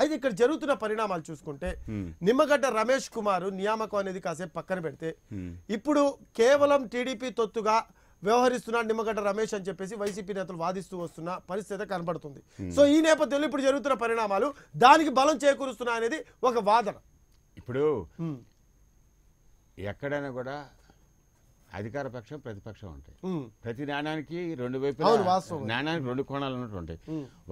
అయితే ఇక్కడ జరుగుతున్న పరిణామాలు చూసుకుంటే నిమ్మగడ్డ రమేష్ కుమార్ నియామకం అనేది కాసేపు పక్కన పెడితే ఇప్పుడు కేవలం టీడీపీ తొత్తుగా వ్యవహరిస్తున్నాడు నిమ్మగడ్డ రమేష్ అని చెప్పేసి వైసీపీ నేతలు వాదిస్తూ వస్తున్న పరిస్థితి కనబడుతుంది సో ఈ నేపథ్యంలో ఇప్పుడు జరుగుతున్న పరిణామాలు దానికి బలం చేకూరుస్తున్నాయనేది అనేది ఒక వాదన ఇప్పుడు ఎక్కడైనా కూడా అధికార పక్షం ప్రతిపక్షం ఉంటాయి ప్రతి నాణానికి రెండు వైపు నాణానికి రెండు కోణాలు ఉన్నట్టు ఉంటాయి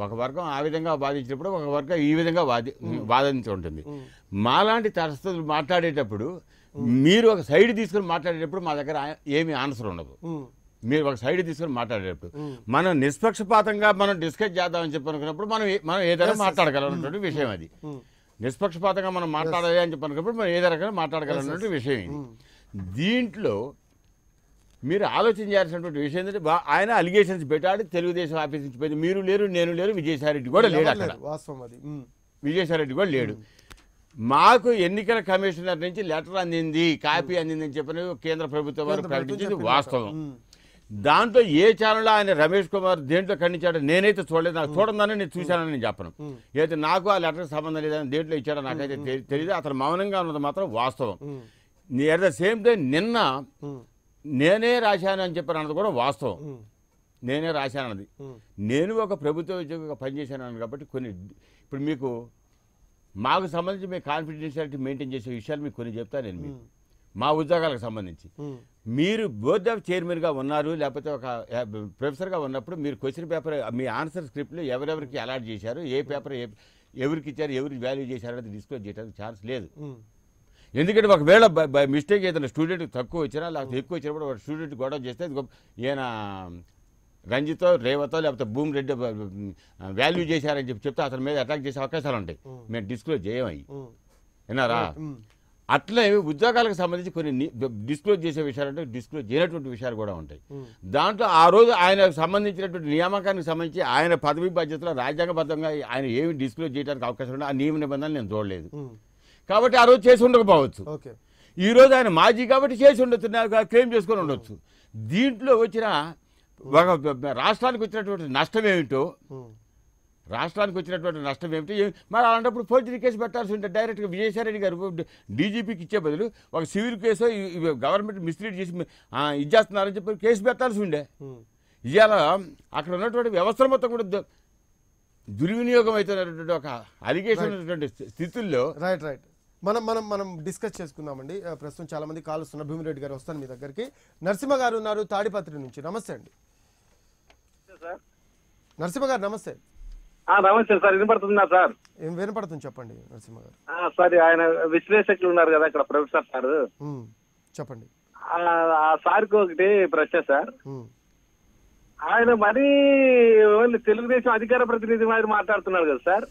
ఒక వర్గం ఆ విధంగా బాధించినప్పుడు ఒక వర్గం ఈ విధంగా వాది మా మాలాంటి తరస్థులు మాట్లాడేటప్పుడు మీరు ఒక సైడ్ తీసుకుని మాట్లాడేటప్పుడు మా దగ్గర ఏమి ఆన్సర్ ఉండదు మీరు ఒక సైడ్ తీసుకుని మాట్లాడేటప్పుడు మనం నిష్పక్షపాతంగా మనం డిస్కస్ చేద్దామని చెప్పి అనుకున్నప్పుడు మనం మనం ఏదైనా మాట్లాడగలం విషయం అది నిష్పక్షపాతంగా మనం మాట్లాడాలి అని చెప్పి అనుకున్నప్పుడు మనం ఏదైనా మాట్లాడగలం విషయం దీంట్లో మీరు ఆలోచన చేయాల్సినటువంటి విషయం ఏంటంటే ఆయన అలిగేషన్స్ పెట్టాడు తెలుగుదేశం ఆఫీస్ నుంచి పోయింది మీరు లేరు నేను లేరు విజయసాయిరెడ్డి కూడా లేడు అక్కడ వాస్తవం విజయసాయిరెడ్డి కూడా లేడు మాకు ఎన్నికల కమిషనర్ నుంచి లెటర్ అందింది కాపీ అందింది అని చెప్పిన కేంద్ర ప్రభుత్వం వారు ప్రకటించింది వాస్తవం దాంట్లో ఏ ఛానల్ ఆయన రమేష్ కుమార్ దేంట్లో ఖండించాడో నేనైతే చూడలేదు నాకు చూడందని నేను చూశానని నేను చెప్పను అయితే నాకు ఆ లెటర్ సంబంధం లేదని దేంట్లో ఇచ్చాడో నాకైతే తెలియదు అతను మౌనంగా ఉన్నది మాత్రం వాస్తవం ఎట్ ద సేమ్ టైం నిన్న నేనే రాశాను అని చెప్పి కూడా వాస్తవం నేనే రాశాను అన్నది నేను ఒక ప్రభుత్వ ఉద్యోగిగా పనిచేశాను కాబట్టి కొన్ని ఇప్పుడు మీకు మాకు సంబంధించి మీ కాన్ఫిడెన్షియాలిటీ మెయింటైన్ చేసే విషయాలు మీకు కొన్ని చెప్తాను నేను మీకు మా ఉద్యోగాలకు సంబంధించి మీరు బోర్డ్ ఆఫ్ చైర్మన్గా ఉన్నారు లేకపోతే ఒక ప్రొఫెసర్గా ఉన్నప్పుడు మీరు క్వశ్చన్ పేపర్ మీ ఆన్సర్ స్క్రిప్ట్లు ఎవరెవరికి అలాట్ చేశారు ఏ పేపర్ ఎవరికి ఇచ్చారు ఎవరికి వాల్యూ చేశారు అనేది డిస్క్లోజ్ చేయడానికి ఛాన్స్ లేదు ఎందుకంటే ఒకవేళ బై మిస్టేక్ ఏదైనా స్టూడెంట్ తక్కువ వచ్చినా లేకపోతే ఎక్కువ వచ్చినప్పుడు వాడు స్టూడెంట్ గొడవ చేస్తే ఈయన రంజితో రేవతో లేకపోతే భూమి రెడ్డి వాల్యూ చేశారని చెప్పి చెప్తే అతని మీద అటాక్ చేసే అవకాశాలు ఉంటాయి మేము డిస్క్లోజ్ చేయమవి విన్నారా అట్లే ఉద్యోగాలకు సంబంధించి కొన్ని డిస్క్లోజ్ చేసే విషయాలు అంటే డిస్క్లోజ్ చేయనటువంటి విషయాలు కూడా ఉంటాయి దాంట్లో ఆ రోజు ఆయనకు సంబంధించినటువంటి నియామకానికి సంబంధించి ఆయన పదవి బాధ్యతలో రాజ్యాంగబద్ధంగా ఆయన ఏమి డిస్క్లోజ్ చేయడానికి అవకాశం ఉంటుంది ఆ నియమ నిబంధనలు నేను చూడలేదు కాబట్టి ఆ రోజు చేసి ఉండకపోవచ్చు ఈ రోజు ఆయన మాజీ కాబట్టి చేసి ఉండొచ్చు క్లెయిమ్ చేసుకొని ఉండొచ్చు దీంట్లో వచ్చిన ఒక రాష్ట్రానికి వచ్చినటువంటి నష్టం ఏమిటో రాష్ట్రానికి వచ్చినటువంటి నష్టం ఏమిటి మరి అలాంటప్పుడు ఫోర్జరీ కేసు పెట్టాల్సి ఉంటే డైరెక్ట్గా విజయసాయిరెడ్డి గారు డీజీపీకి ఇచ్చే బదులు ఒక సివిల్ కేసు గవర్నమెంట్ మిస్లీడ్ చేసి ఇచ్చేస్తున్నారని చెప్పి కేసు పెట్టాల్సి ఉండే ఇవాళ అక్కడ ఉన్నటువంటి వ్యవస్థ మొత్తం కూడా దుర్వినియోగం అయితే ఒక అలిగేషన్ స్థితుల్లో రైట్ రైట్ మనం మనం మనం డిస్కస్ చేసుకుందామండి ప్రస్తుతం చాలా మంది కాల్ వస్తున్నారు భీమిరెడ్డి గారు వస్తాను మీ దగ్గరికి నరసింహ గారు ఉన్నారు తాడిపత్రి నుంచి నమస్తే అండి నరసింహ గారు నమస్తే నమస్తే సార్ వినపడుతుందా సార్ ఏం వినపడుతుంది చెప్పండి నరసింహ గారు సార్ ఆయన విశ్లేషకులు ఉన్నారు కదా ఇక్కడ ప్రొఫెసర్ సార్ చెప్పండి సార్కి ఒకటి ప్రశ్న సార్ ఆయన మరీ తెలుగుదేశం అధికార ప్రతినిధి మాదిరి మాట్లాడుతున్నారు కదా సార్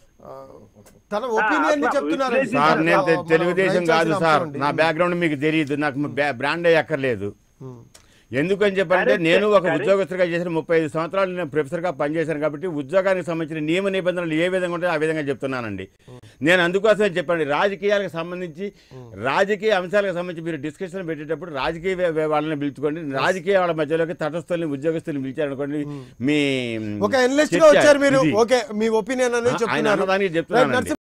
సార్ నేను తెలుగుదేశం కాదు సార్ నా బ్యాక్గ్రౌండ్ మీకు తెలియదు నాకు బ్రాండ్ అక్కర్లేదు ఎందుకని చెప్పాలంటే నేను ఒక ఉద్యోగస్తుగా చేసిన ముప్పై ఐదు సంవత్సరాలు నేను ప్రొఫెసర్గా పనిచేశాను కాబట్టి ఉద్యోగానికి సంబంధించిన నియమ నిబంధనలు ఏ విధంగా ఉంటాయో ఆ విధంగా చెప్తున్నానండి నేను అందుకోసమే చెప్పండి రాజకీయాలకు సంబంధించి రాజకీయ అంశాలకు సంబంధించి మీరు డిస్కషన్ పెట్టేటప్పుడు రాజకీయ వాళ్ళని పిలుచుకోండి రాజకీయ వాళ్ళ మధ్యలోకి తటస్థుల్ని ఉద్యోగస్తుల్ని పిలిచారనుకోండి hmm. మీ ఒక వచ్చారు మీరు ఓకే మీ ఒపీనియన్ అనేది చెప్తున్నారు